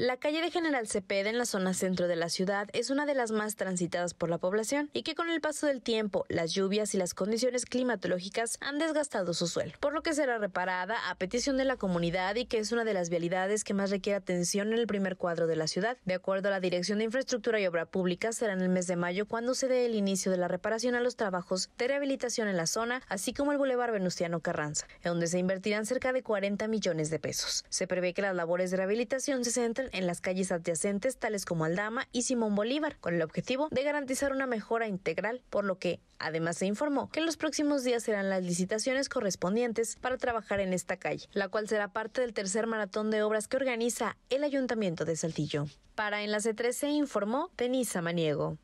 La calle de General Cepeda en la zona centro de la ciudad es una de las más transitadas por la población y que con el paso del tiempo, las lluvias y las condiciones climatológicas han desgastado su suelo, por lo que será reparada a petición de la comunidad y que es una de las vialidades que más requiere atención en el primer cuadro de la ciudad. De acuerdo a la Dirección de Infraestructura y Obra Pública, será en el mes de mayo cuando se dé el inicio de la reparación a los trabajos de rehabilitación en la zona, así como el Boulevard Venustiano Carranza, en donde se invertirán cerca de 40 millones de pesos. Se prevé que las labores de rehabilitación se centren en las calles adyacentes tales como Aldama y Simón Bolívar, con el objetivo de garantizar una mejora integral, por lo que además se informó que en los próximos días serán las licitaciones correspondientes para trabajar en esta calle, la cual será parte del tercer maratón de obras que organiza el Ayuntamiento de Saltillo. Para Enlace 13 informó Denisa Maniego.